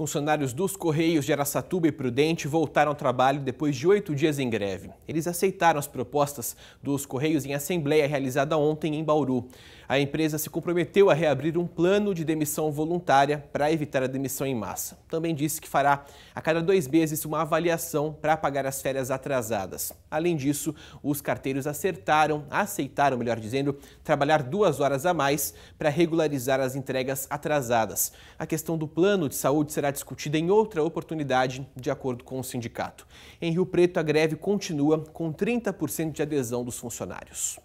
Funcionários dos Correios de Aracatuba e Prudente voltaram ao trabalho depois de oito dias em greve. Eles aceitaram as propostas dos Correios em assembleia realizada ontem em Bauru. A empresa se comprometeu a reabrir um plano de demissão voluntária para evitar a demissão em massa. Também disse que fará a cada dois meses uma avaliação para pagar as férias atrasadas. Além disso, os carteiros acertaram, aceitaram, melhor dizendo, trabalhar duas horas a mais para regularizar as entregas atrasadas. A questão do plano de saúde será discutida em outra oportunidade, de acordo com o sindicato. Em Rio Preto, a greve continua com 30% de adesão dos funcionários.